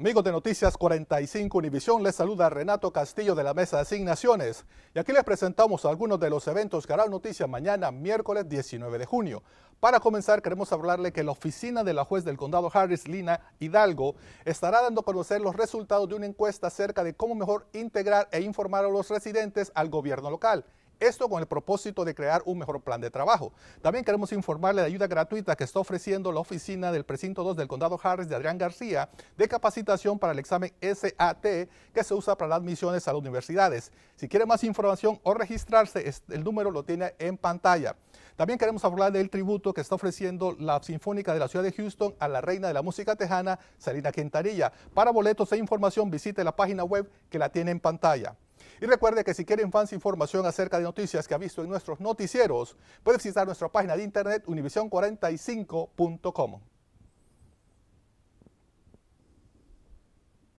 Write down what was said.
Amigos de Noticias 45 Univisión, les saluda Renato Castillo de la Mesa de Asignaciones. Y aquí les presentamos algunos de los eventos que hará noticia mañana, miércoles 19 de junio. Para comenzar, queremos hablarle que la oficina de la juez del condado Harris, Lina Hidalgo, estará dando a conocer los resultados de una encuesta acerca de cómo mejor integrar e informar a los residentes al gobierno local. Esto con el propósito de crear un mejor plan de trabajo. También queremos informarle de ayuda gratuita que está ofreciendo la oficina del precinto 2 del condado Harris de Adrián García de capacitación para el examen SAT que se usa para las admisiones a las universidades. Si quiere más información o registrarse, el número lo tiene en pantalla. También queremos hablar del tributo que está ofreciendo la Sinfónica de la Ciudad de Houston a la reina de la música tejana, Salina Quintanilla. Para boletos e información visite la página web que la tiene en pantalla. Y recuerde que si quiere más información acerca de noticias que ha visto en nuestros noticieros, puede visitar nuestra página de internet univision45.com.